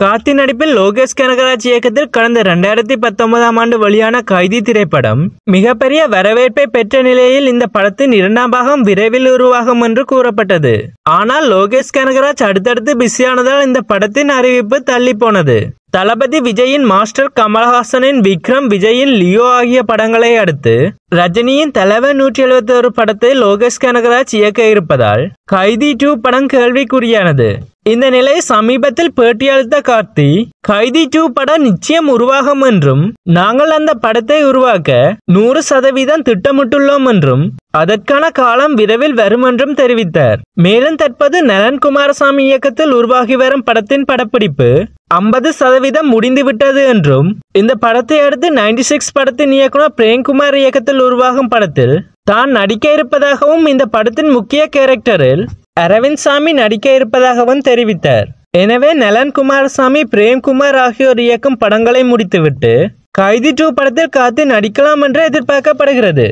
காத்தி நடிப்பில் லோகேஷ் கனகராஜ் இயக்கத்தில் கடந்த இரண்டாயிரத்தி பத்தொன்பதாம் ஆண்டு வெளியான கைதி திரைப்படம் மிகப்பெரிய வரவேற்பை பெற்ற நிலையில் இந்த படத்தின் இரண்டாம் பாகம் விரைவில் உருவாகும் என்று கூறப்பட்டது ஆனால் லோகேஷ் கனகராஜ் அடுத்தடுத்து பிஸியானதால் இந்த படத்தின் அறிவிப்பு தள்ளி போனது தளபதி விஜயின் மாஸ்டர் கமல்ஹாசனின் விக்ரம் விஜயின் லியோ ஆகிய படங்களை அடுத்து ரஜினியின் தலைவர் நூற்றி எழுபத்தி ஒரு படத்தை லோகேஷ் கனகராஜ் இயக்க இருப்பதால் கைதி டூ படம் கேள்விக்குறியானது இந்த நிலை சமீபத்தில் பேட்டியளித்த கார்த்தி கைதி டூ படம் நிச்சயம் உருவாகும் என்றும் நாங்கள் அந்த படத்தை உருவாக்க நூறு சதவீதம் திட்டமிட்டுள்ளோம் என்றும் அதற்கான காலம் விரைவில் வரும் என்றும் தெரிவித்தார் மேலும் தற்போது நலன் குமாரசாமி இயக்கத்தில் உருவாகி வரும் படத்தின் படப்பிடிப்பு ஐம்பது சதவீதம் முடிந்துவிட்டது என்றும் இந்த படத்தை அடுத்து நைன்டி சிக்ஸ் படத்தின் இயக்குனர் பிரேம்குமார் இயக்கத்தில் உருவாகும் படத்தில் தான் நடிக்க இருப்பதாகவும் இந்த படத்தின் முக்கிய கேரக்டரில் அரவிந்த் சாமி நடிக்க இருப்பதாகவும் தெரிவித்தார் எனவே நலன் குமாரசாமி பிரேம்குமார் ஆகியோர் இயக்கும் படங்களை முடித்துவிட்டு கைதி டூ படத்தில் காத்து நடிக்கலாம் என்று எதிர்பார்க்கப்படுகிறது